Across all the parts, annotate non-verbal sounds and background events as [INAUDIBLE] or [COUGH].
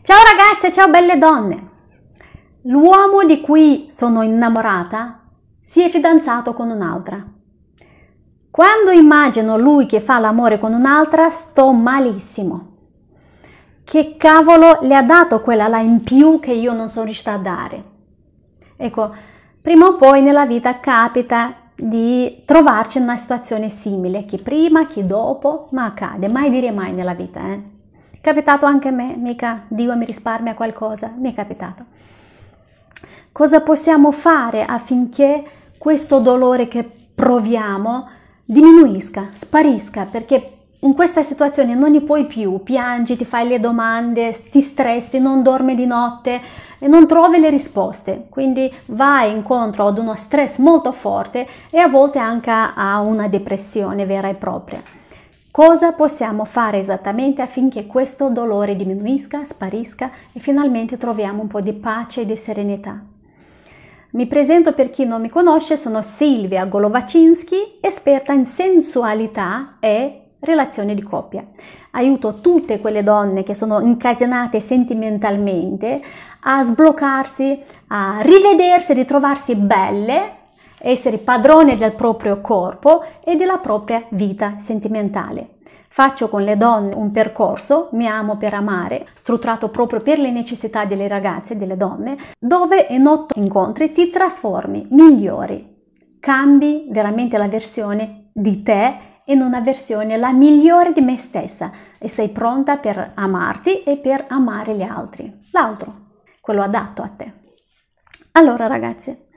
Ciao ragazze, ciao belle donne! L'uomo di cui sono innamorata si è fidanzato con un'altra. Quando immagino lui che fa l'amore con un'altra, sto malissimo. Che cavolo le ha dato quella là in più che io non sono riuscita a dare? Ecco, prima o poi nella vita capita di trovarci in una situazione simile, chi prima, chi dopo, ma accade, mai dire mai nella vita, eh? Capitato anche a me, mica Dio mi risparmia qualcosa, mi è capitato. Cosa possiamo fare affinché questo dolore che proviamo diminuisca, sparisca, perché in questa situazione non ne puoi più, piangi, ti fai le domande, ti stressi, non dormi di notte e non trovi le risposte. Quindi vai incontro ad uno stress molto forte e a volte anche a una depressione vera e propria. Cosa possiamo fare esattamente affinché questo dolore diminuisca, sparisca e finalmente troviamo un po' di pace e di serenità? Mi presento per chi non mi conosce, sono Silvia Golovacinski, esperta in sensualità e relazioni di coppia. Aiuto tutte quelle donne che sono incasinate sentimentalmente a sbloccarsi, a rivedersi, ritrovarsi belle essere padrone del proprio corpo e della propria vita sentimentale. Faccio con le donne un percorso, Mi amo per amare, strutturato proprio per le necessità delle ragazze e delle donne, dove in otto incontri ti trasformi, migliori, cambi veramente la versione di te in una versione la migliore di me stessa e sei pronta per amarti e per amare gli altri, l'altro, quello adatto a te. Allora ragazze,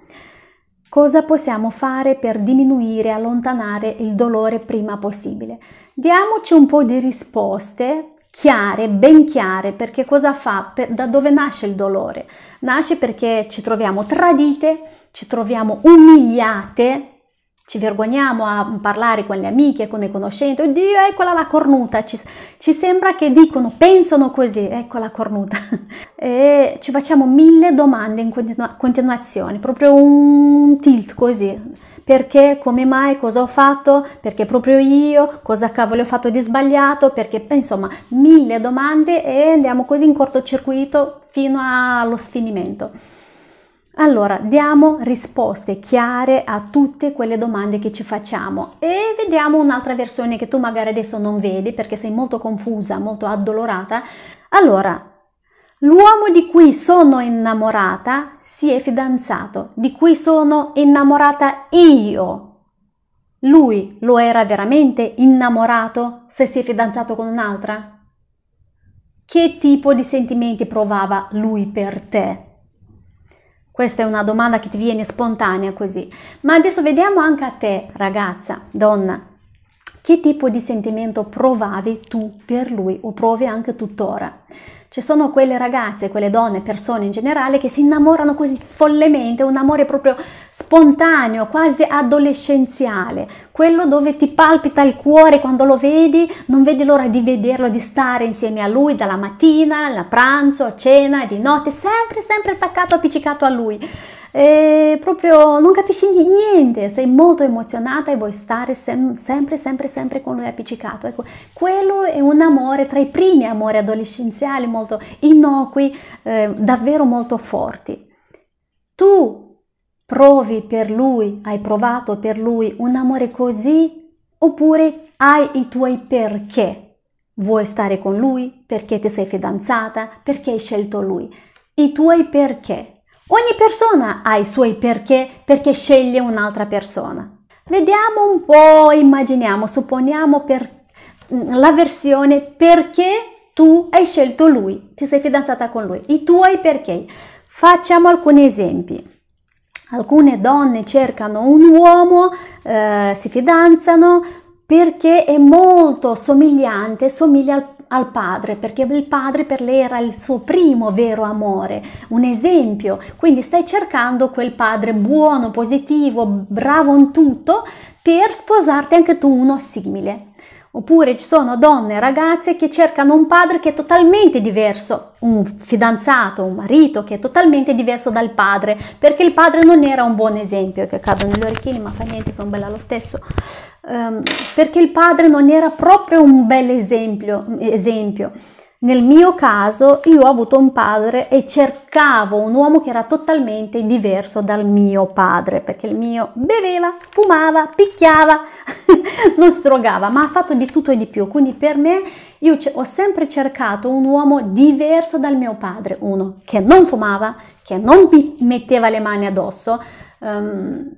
Cosa possiamo fare per diminuire, allontanare il dolore prima possibile? Diamoci un po' di risposte chiare, ben chiare, perché cosa fa, per, da dove nasce il dolore? Nasce perché ci troviamo tradite, ci troviamo umiliate ci vergogniamo a parlare con le amiche, con i conoscenti. Oddio, eccola la cornuta. Ci, ci sembra che dicono, pensano così, eccola la cornuta. [LAUGHS] e ci facciamo mille domande in continu- continuazione, proprio un tilt così perché, come mai, cosa ho fatto, perché proprio io, cosa cavolo ho fatto di sbagliato, perché insomma mille domande e andiamo così in cortocircuito fino allo sfinimento. Allora, diamo risposte chiare a tutte quelle domande che ci facciamo e vediamo un'altra versione che tu magari adesso non vedi perché sei molto confusa, molto addolorata. Allora, l'uomo di cui sono innamorata si è fidanzato, di cui sono innamorata io. Lui lo era veramente innamorato se si è fidanzato con un'altra? Che tipo di sentimenti provava lui per te? Questa è una domanda che ti viene spontanea così. Ma adesso vediamo anche a te, ragazza, donna, che tipo di sentimento provavi tu per lui o provi anche tuttora. Ci sono quelle ragazze, quelle donne, persone in generale che si innamorano così follemente, un amore proprio spontaneo, quasi adolescenziale, quello dove ti palpita il cuore quando lo vedi, non vedi l'ora di vederlo, di stare insieme a lui dalla mattina, a pranzo, a cena, di notte, sempre, sempre attaccato, appiccicato a lui e proprio non capisci niente, sei molto emozionata e vuoi stare sem sempre, sempre, sempre con lui appiccicato. Ecco, quello è un amore tra i primi amori adolescenziali, molto innocui, eh, davvero molto forti. Tu provi per lui, hai provato per lui un amore così oppure hai i tuoi perché? Vuoi stare con lui? Perché ti sei fidanzata? Perché hai scelto lui? I tuoi perché? Ogni persona ha i suoi perché perché sceglie un'altra persona. Vediamo un po', immaginiamo, supponiamo per mm, la versione perché tu hai scelto lui, ti sei fidanzata con lui, i tuoi perché. Facciamo alcuni esempi. Alcune donne cercano un uomo, eh, si fidanzano perché è molto somigliante, somiglia al al padre, perché il padre per lei era il suo primo vero amore, un esempio. Quindi stai cercando quel padre buono, positivo, bravo in tutto per sposarti anche tu uno simile. Oppure ci sono donne, e ragazze che cercano un padre che è totalmente diverso, un fidanzato, un marito che è totalmente diverso dal padre, perché il padre non era un buon esempio, che cadono gli orecchini, ma fa niente, sono bella lo stesso. Um, perché il padre non era proprio un bel esempio, esempio. Nel mio caso io ho avuto un padre e cercavo un uomo che era totalmente diverso dal mio padre, perché il mio beveva, fumava, picchiava, [LAUGHS] non strogava, ma ha fatto di tutto e di più. Quindi per me io ho sempre cercato un uomo diverso dal mio padre, uno che non fumava, che non mi metteva le mani addosso. Um,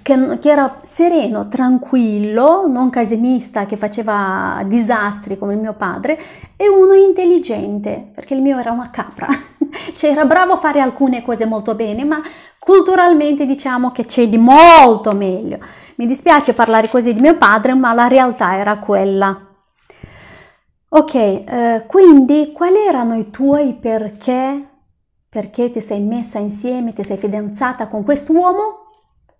che, che, era sereno, tranquillo, non casinista, che faceva disastri come il mio padre, e uno intelligente, perché il mio era una capra, [LAUGHS] cioè era bravo a fare alcune cose molto bene, ma culturalmente diciamo che c'è di molto meglio. Mi dispiace parlare così di mio padre, ma la realtà era quella. Ok, eh, quindi quali erano i tuoi perché? Perché ti sei messa insieme, ti sei fidanzata con quest'uomo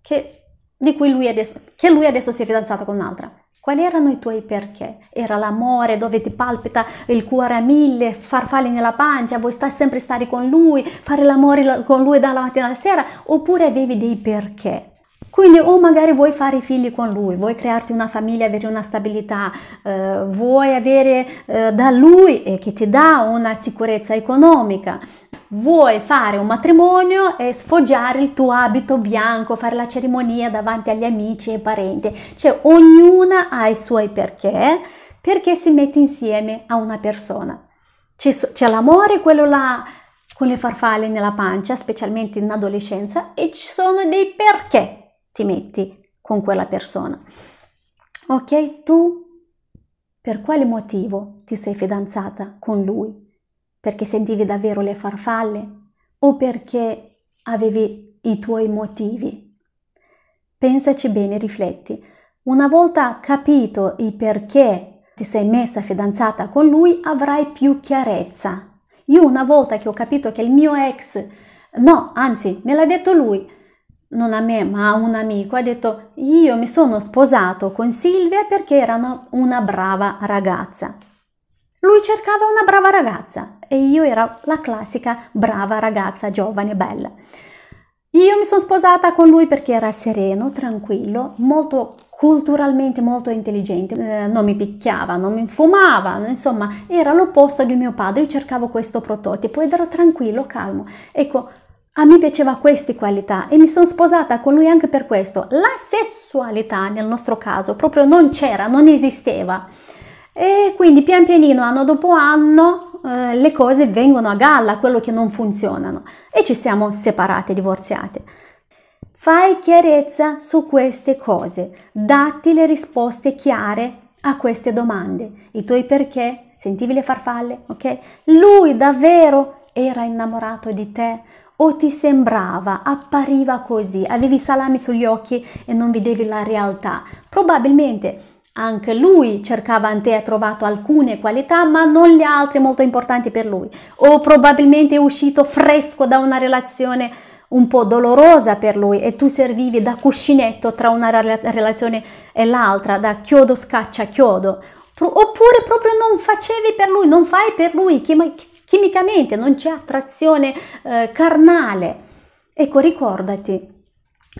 che di cui lui adesso, che lui adesso si è fidanzato con un'altra. Quali erano i tuoi perché? Era l'amore dove ti palpita il cuore a mille, farfalle nella pancia, vuoi stai sempre stare con lui, fare l'amore con lui dalla mattina alla sera, oppure avevi dei perché? Quindi o magari vuoi fare i figli con lui, vuoi crearti una famiglia, avere una stabilità, eh, vuoi avere eh, da lui eh, che ti dà una sicurezza economica, vuoi fare un matrimonio e sfoggiare il tuo abito bianco, fare la cerimonia davanti agli amici e parenti. Cioè ognuna ha i suoi perché, perché si mette insieme a una persona. C'è, l'amore, quello là con le farfalle nella pancia, specialmente in adolescenza, e ci sono dei perché ti metti con quella persona. Ok, tu per quale motivo ti sei fidanzata con lui? Perché sentivi davvero le farfalle o perché avevi i tuoi motivi? Pensaci bene, rifletti. Una volta capito il perché ti sei messa fidanzata con lui, avrai più chiarezza. Io una volta che ho capito che il mio ex, no, anzi, me l'ha detto lui, non a me ma a un amico, ha detto io mi sono sposato con Silvia perché era una brava ragazza. Lui cercava una brava ragazza e io ero la classica brava ragazza giovane e bella. Io mi sono sposata con lui perché era sereno, tranquillo, molto culturalmente molto intelligente, eh, non mi picchiava, non mi fumava, insomma era l'opposto di mio padre, io cercavo questo prototipo ed era tranquillo, calmo. Ecco, a me piaceva queste qualità e mi sono sposata con lui anche per questo. La sessualità nel nostro caso proprio non c'era, non esisteva. E quindi pian pianino, anno dopo anno, eh, le cose vengono a galla, quello che non funzionano. E ci siamo separate, divorziate. Fai chiarezza su queste cose, datti le risposte chiare a queste domande. I tuoi perché, sentivi le farfalle, ok? Lui davvero era innamorato di te? o ti sembrava, appariva così, avevi salami sugli occhi e non vedevi la realtà. Probabilmente anche lui cercava in te, ha trovato alcune qualità, ma non le altre molto importanti per lui. O probabilmente è uscito fresco da una relazione un po' dolorosa per lui e tu servivi da cuscinetto tra una relazione e l'altra, da chiodo scaccia chiodo. Oppure proprio non facevi per lui, non fai per lui, chi, chimicamente, non c'è attrazione eh, carnale. Ecco, ricordati,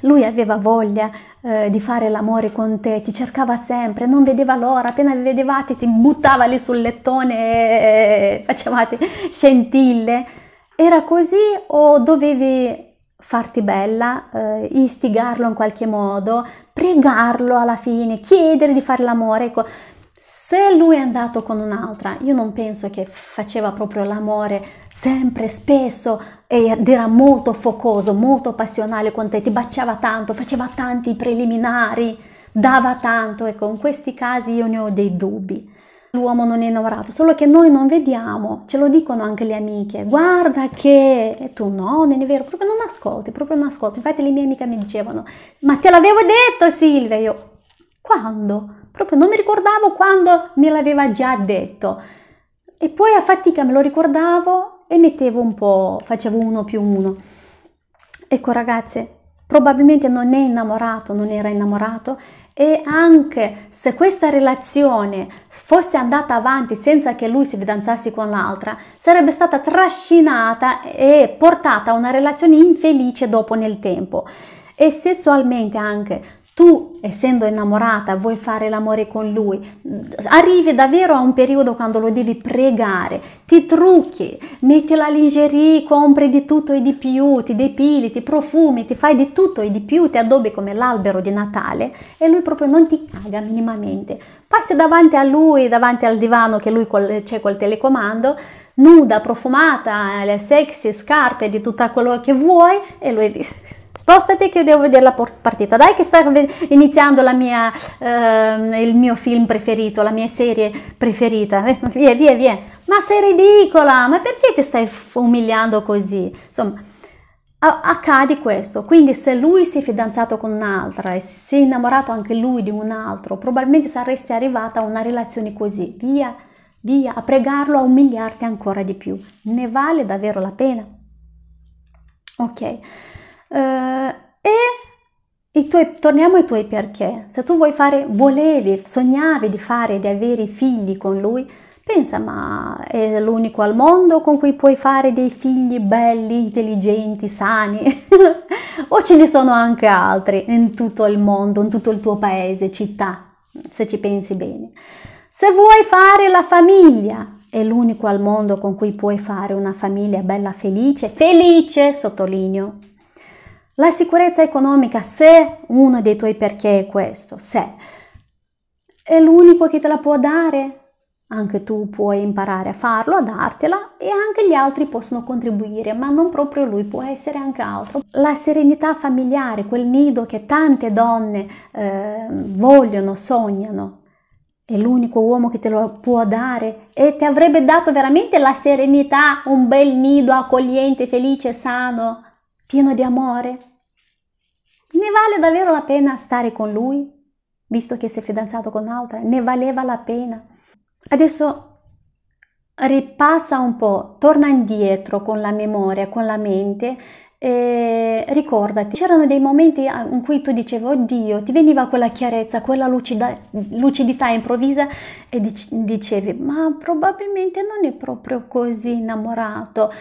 lui aveva voglia eh, di fare l'amore con te, ti cercava sempre, non vedeva l'ora, appena vi vedevate ti buttava lì sul lettone e facevate scintille. Era così o dovevi farti bella, eh, istigarlo in qualche modo, pregarlo alla fine, chiedere di fare l'amore? Ecco, se lui è andato con un'altra, io non penso che faceva proprio l'amore sempre, spesso ed era molto focoso, molto passionale con te, ti baciava tanto, faceva tanti preliminari, dava tanto. Ecco, in questi casi io ne ho dei dubbi. L'uomo non è innamorato, solo che noi non vediamo, ce lo dicono anche le amiche, guarda che... E tu no, non è vero, proprio non ascolti, proprio non ascolti. Infatti le mie amiche mi dicevano, ma te l'avevo detto Silvia, io quando? proprio non mi ricordavo quando me l'aveva già detto. E poi a fatica me lo ricordavo e mettevo un po', facevo uno più uno. Ecco ragazze, probabilmente non è innamorato, non era innamorato e anche se questa relazione fosse andata avanti senza che lui si fidanzasse con l'altra, sarebbe stata trascinata e portata a una relazione infelice dopo nel tempo e sessualmente anche tu, essendo innamorata, vuoi fare l'amore con lui, arrivi davvero a un periodo quando lo devi pregare, ti trucchi, metti la lingerie, compri di tutto e di più, ti depili, ti profumi, ti fai di tutto e di più, ti addobbi come l'albero di Natale e lui proprio non ti caga minimamente. Passi davanti a lui, davanti al divano che lui c'è col telecomando, nuda, profumata, le sexy, scarpe di tutto quello che vuoi e lui dice spostati che devo vedere la partita, dai che sta iniziando mia, eh, il mio film preferito, la mia serie preferita, via via via, ma sei ridicola, ma perché ti stai umiliando così? Insomma, accade questo, quindi se lui si è fidanzato con un'altra e si è innamorato anche lui di un altro, probabilmente saresti arrivata a una relazione così, via via, a pregarlo, a umiliarti ancora di più. Ne vale davvero la pena? Ok eh, e i tuoi, torniamo ai tuoi perché. Se tu vuoi fare, volevi, sognavi di fare, di avere figli con lui, pensa ma è l'unico al mondo con cui puoi fare dei figli belli, intelligenti, sani. [LAUGHS] o ce ne sono anche altri in tutto il mondo, in tutto il tuo paese, città, se ci pensi bene. Se vuoi fare la famiglia, è l'unico al mondo con cui puoi fare una famiglia bella felice, felice, sottolineo, la sicurezza economica, se uno dei tuoi perché è questo, se è l'unico che te la può dare, anche tu puoi imparare a farlo, a dartela e anche gli altri possono contribuire, ma non proprio lui, può essere anche altro. La serenità familiare, quel nido che tante donne eh, vogliono, sognano, è l'unico uomo che te lo può dare e ti avrebbe dato veramente la serenità, un bel nido accogliente, felice, sano, pieno di amore. Ne vale davvero la pena stare con lui, visto che si è fidanzato con un'altra? Ne valeva la pena? Adesso ripassa un po', torna indietro con la memoria, con la mente e ricordati, c'erano dei momenti in cui tu dicevi, oddio, ti veniva quella chiarezza, quella lucida, lucidità improvvisa e dicevi, ma probabilmente non è proprio così innamorato,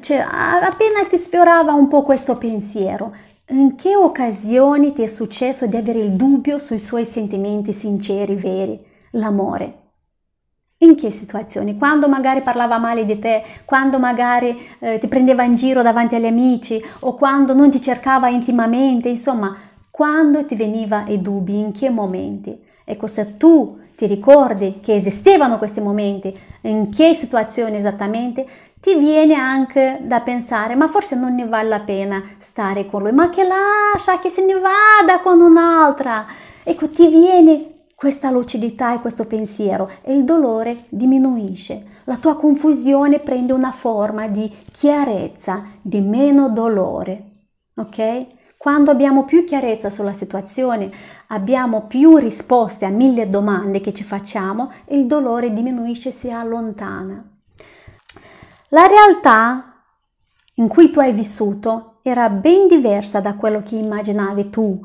cioè, appena ti sfiorava un po' questo pensiero, in che occasioni ti è successo di avere il dubbio sui suoi sentimenti sinceri, veri, l'amore? In che situazioni? Quando magari parlava male di te, quando magari eh, ti prendeva in giro davanti agli amici o quando non ti cercava intimamente, insomma, quando ti veniva i dubbi, in che momenti? Ecco, se tu ti ricordi che esistevano questi momenti, in che situazioni esattamente, ti viene anche da pensare, ma forse non ne vale la pena stare con lui, ma che lascia, che se ne vada con un'altra. Ecco, ti viene questa lucidità e questo pensiero e il dolore diminuisce. La tua confusione prende una forma di chiarezza, di meno dolore. Ok? Quando abbiamo più chiarezza sulla situazione, abbiamo più risposte a mille domande che ci facciamo il dolore diminuisce e si allontana. La realtà in cui tu hai vissuto era ben diversa da quello che immaginavi tu.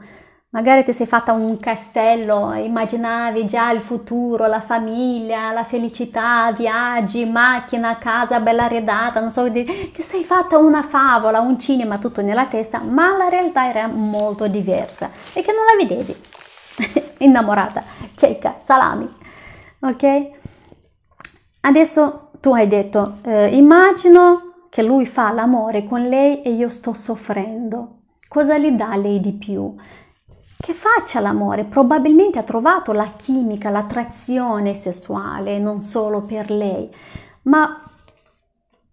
Magari ti sei fatta un castello, immaginavi già il futuro, la famiglia, la felicità, viaggi, macchina, casa bella redata, non so, ti sei fatta una favola, un cinema tutto nella testa, ma la realtà era molto diversa e che non la vedevi. [LAUGHS] Innamorata, cieca, salami. Ok? Adesso tu hai detto, eh, immagino che lui fa l'amore con lei e io sto soffrendo. Cosa gli dà lei di più? Che faccia l'amore? Probabilmente ha trovato la chimica, l'attrazione sessuale, non solo per lei, ma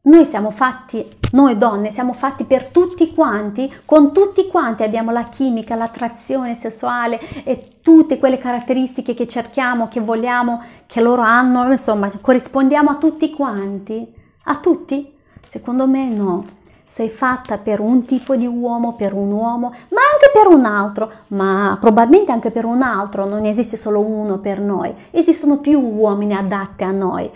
noi siamo fatti, noi donne siamo fatti per tutti quanti, con tutti quanti abbiamo la chimica, l'attrazione sessuale e tutte quelle caratteristiche che cerchiamo, che vogliamo, che loro hanno, insomma, corrispondiamo a tutti quanti. A tutti? Secondo me no. Sei fatta per un tipo di uomo, per un uomo, ma anche per un altro, ma probabilmente anche per un altro, non esiste solo uno per noi, esistono più uomini adatti a noi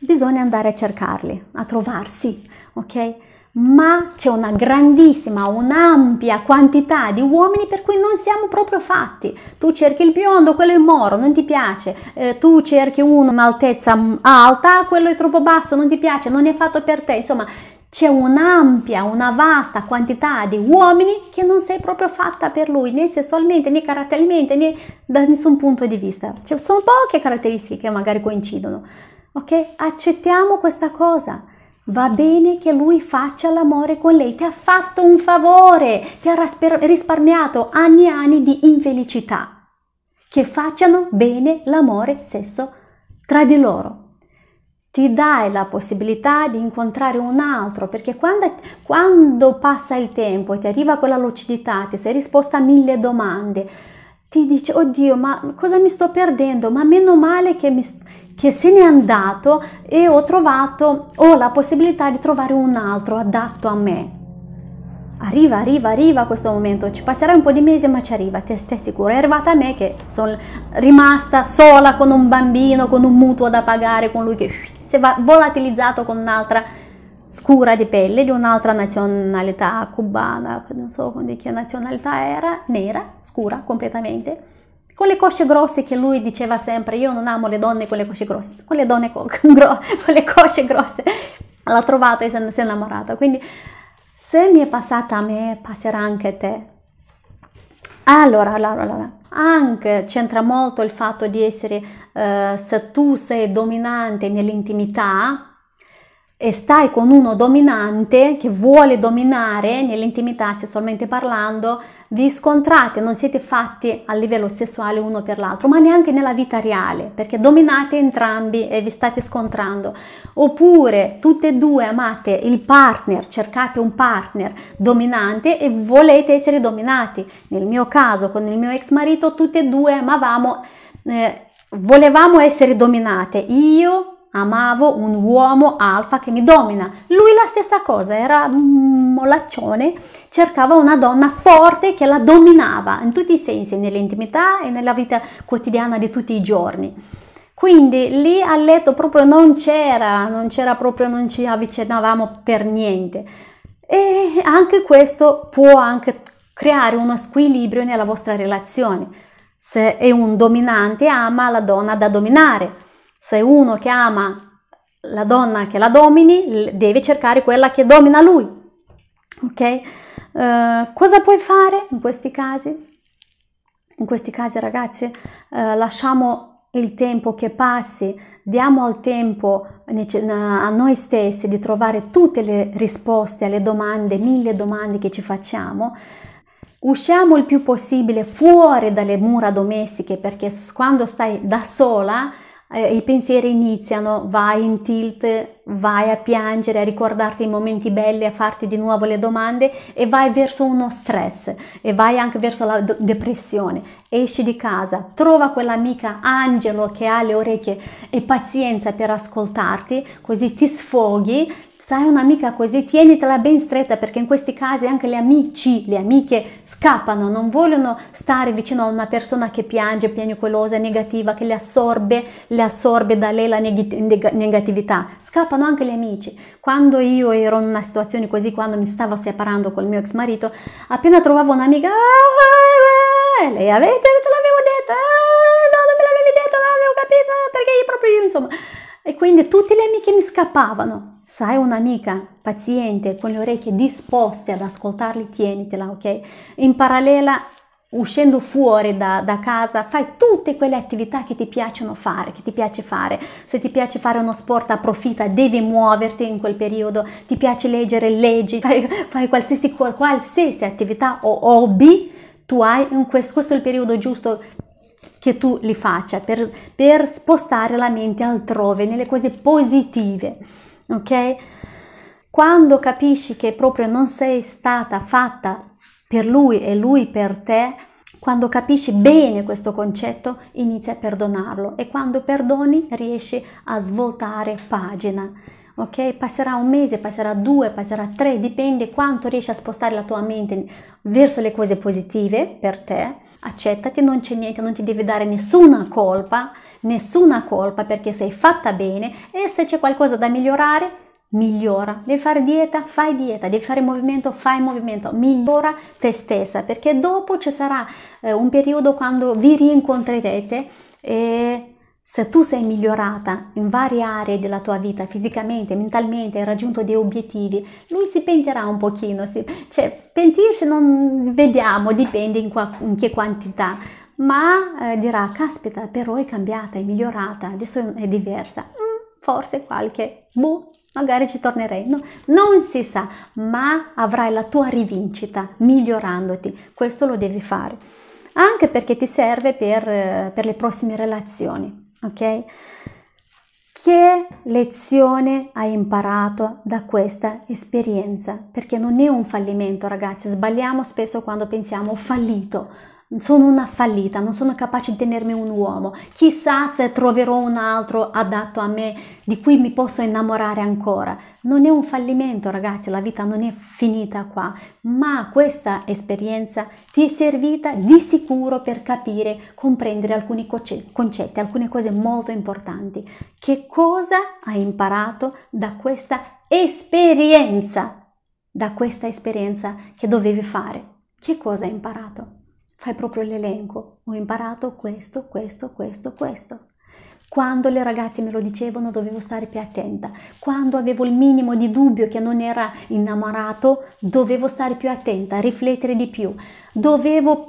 bisogna andare a cercarli, a trovarsi, ok? Ma c'è una grandissima, un'ampia quantità di uomini per cui non siamo proprio fatti. Tu cerchi il biondo, quello è moro, non ti piace. Eh, tu cerchi uno un'altezza alta, quello è troppo basso, non ti piace, non è fatto per te. Insomma, c'è un'ampia, una vasta quantità di uomini che non sei proprio fatta per lui, né sessualmente, né caratterialmente, né da nessun punto di vista. Cioè, sono poche caratteristiche che magari coincidono ok? Accettiamo questa cosa. Va bene che lui faccia l'amore con lei, ti ha fatto un favore, ti ha risparmiato anni e anni di infelicità. Che facciano bene l'amore sesso tra di loro. Ti dai la possibilità di incontrare un altro perché quando, quando passa il tempo e ti arriva quella lucidità, ti sei risposta a mille domande, ti dice, oddio, ma cosa mi sto perdendo? Ma meno male che, mi, che se n'è andato e ho trovato, ho la possibilità di trovare un altro adatto a me. Arriva, arriva, arriva questo momento, ci passerà un po' di mesi ma ci arriva, te stai sicuro? È arrivata a me che sono rimasta sola con un bambino, con un mutuo da pagare, con lui che si è volatilizzato con un'altra scura di pelle di un'altra nazionalità cubana, non so di che nazionalità era, nera, scura completamente, con le cosce grosse che lui diceva sempre, io non amo le donne con le cosce grosse, con le donne con, [LAUGHS] con le cosce grosse, [LAUGHS] l'ha trovata e si è innamorata, quindi se mi è passata a me, passerà anche a te. Allora, allora, allora anche c'entra molto il fatto di essere, eh, se tu sei dominante nell'intimità, e stai con uno dominante che vuole dominare nell'intimità sessualmente parlando, vi scontrate, non siete fatti a livello sessuale uno per l'altro, ma neanche nella vita reale, perché dominate entrambi e vi state scontrando. Oppure tutte e due amate il partner, cercate un partner dominante e volete essere dominati. Nel mio caso, con il mio ex marito, tutte e due amavamo, eh, volevamo essere dominate, io amavo un uomo alfa che mi domina. Lui la stessa cosa, era molaccione, cercava una donna forte che la dominava in tutti i sensi, nell'intimità e nella vita quotidiana di tutti i giorni. Quindi lì a letto proprio non c'era, non c'era proprio, non ci avvicinavamo per niente. E anche questo può anche creare uno squilibrio nella vostra relazione. Se è un dominante ama la donna da dominare, se uno che ama la donna che la domini, deve cercare quella che domina lui. Ok? Eh, cosa puoi fare in questi casi? In questi casi, ragazzi, eh, lasciamo il tempo che passi, diamo al tempo a noi stessi di trovare tutte le risposte alle domande, mille domande che ci facciamo. Usciamo il più possibile fuori dalle mura domestiche perché quando stai da sola eh, i pensieri iniziano, vai in tilt, vai a piangere, a ricordarti i momenti belli, a farti di nuovo le domande e vai verso uno stress e vai anche verso la d- depressione. Esci di casa, trova quell'amica angelo che ha le orecchie e pazienza per ascoltarti, così ti sfoghi, sai un'amica così, tienitela ben stretta perché in questi casi anche gli amici, le amiche scappano, non vogliono stare vicino a una persona che piange, piagnucolosa, negativa, che le assorbe, le assorbe da lei la neg negatività. Scappano anche gli amici. Quando io ero in una situazione così, quando mi stavo separando col mio ex marito, appena trovavo un'amica, ah, lei avete, te l'avevo detto, eh, no, non me l'avevi detto, non avevo capito, perché io proprio io, insomma. E quindi tutte le amiche mi scappavano se hai un'amica paziente con le orecchie disposte ad ascoltarli, tienitela, ok? In parallela uscendo fuori da, da, casa, fai tutte quelle attività che ti piacciono fare, che ti piace fare. Se ti piace fare uno sport, approfitta, devi muoverti in quel periodo, ti piace leggere, leggi, fai, fai qualsiasi, qualsiasi, attività o hobby tu hai, in questo, questo è il periodo giusto che tu li faccia per, per spostare la mente altrove, nelle cose positive ok? Quando capisci che proprio non sei stata fatta per lui e lui per te, quando capisci bene questo concetto, inizi a perdonarlo e quando perdoni riesci a svoltare pagina. Ok? Passerà un mese, passerà due, passerà tre, dipende quanto riesci a spostare la tua mente verso le cose positive per te accettati, non c'è niente, non ti devi dare nessuna colpa, nessuna colpa perché sei fatta bene e se c'è qualcosa da migliorare, migliora. Devi fare dieta, fai dieta, devi fare movimento, fai movimento, migliora te stessa perché dopo ci sarà eh, un periodo quando vi rincontrerete e se tu sei migliorata in varie aree della tua vita, fisicamente, mentalmente, hai raggiunto dei obiettivi, lui si pentirà un pochino, si, cioè pentirsi non vediamo, dipende in, qua, in che quantità, ma eh, dirà, caspita, però è cambiata, è migliorata, adesso è diversa, mm, forse qualche, boh, magari ci tornerei, no, non si sa, ma avrai la tua rivincita migliorandoti, questo lo devi fare anche perché ti serve per, eh, per le prossime relazioni ok? Che lezione hai imparato da questa esperienza? Perché non è un fallimento, ragazzi, sbagliamo spesso quando pensiamo fallito, sono una fallita, non sono capace di tenermi un uomo, chissà se troverò un altro adatto a me di cui mi posso innamorare ancora. Non è un fallimento ragazzi, la vita non è finita qua, ma questa esperienza ti è servita di sicuro per capire, comprendere alcuni concetti, alcune cose molto importanti. Che cosa hai imparato da questa esperienza? Da questa esperienza che dovevi fare? Che cosa hai imparato? fai proprio l'elenco, ho imparato questo, questo, questo, questo. Quando le ragazze me lo dicevano dovevo stare più attenta, quando avevo il minimo di dubbio che non era innamorato dovevo stare più attenta, riflettere di più, dovevo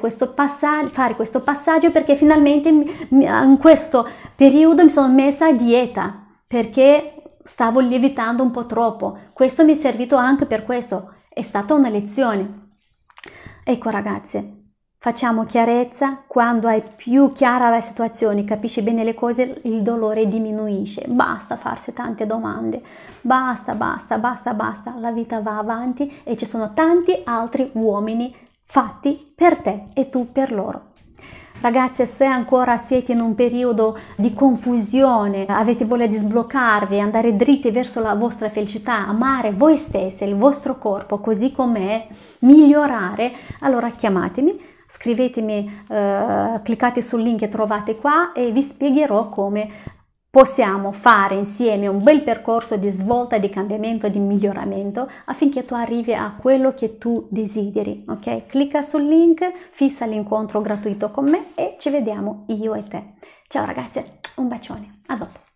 questo passa- fare questo passaggio perché finalmente in questo periodo mi sono messa a dieta perché stavo lievitando un po' troppo, questo mi è servito anche per questo, è stata una lezione. Ecco ragazze, facciamo chiarezza, quando hai più chiara la situazione, capisci bene le cose, il dolore diminuisce. Basta farsi tante domande, basta, basta, basta, basta, la vita va avanti e ci sono tanti altri uomini fatti per te e tu per loro. Ragazze, se ancora siete in un periodo di confusione, avete voglia di sbloccarvi, andare dritti verso la vostra felicità, amare voi stesse, il vostro corpo così com'è, migliorare, allora chiamatemi scrivetemi, eh, cliccate sul link che trovate qua e vi spiegherò come possiamo fare insieme un bel percorso di svolta, di cambiamento, di miglioramento affinché tu arrivi a quello che tu desideri, ok? Clicca sul link, fissa l'incontro gratuito con me e ci vediamo io e te. Ciao ragazze, un bacione, a dopo!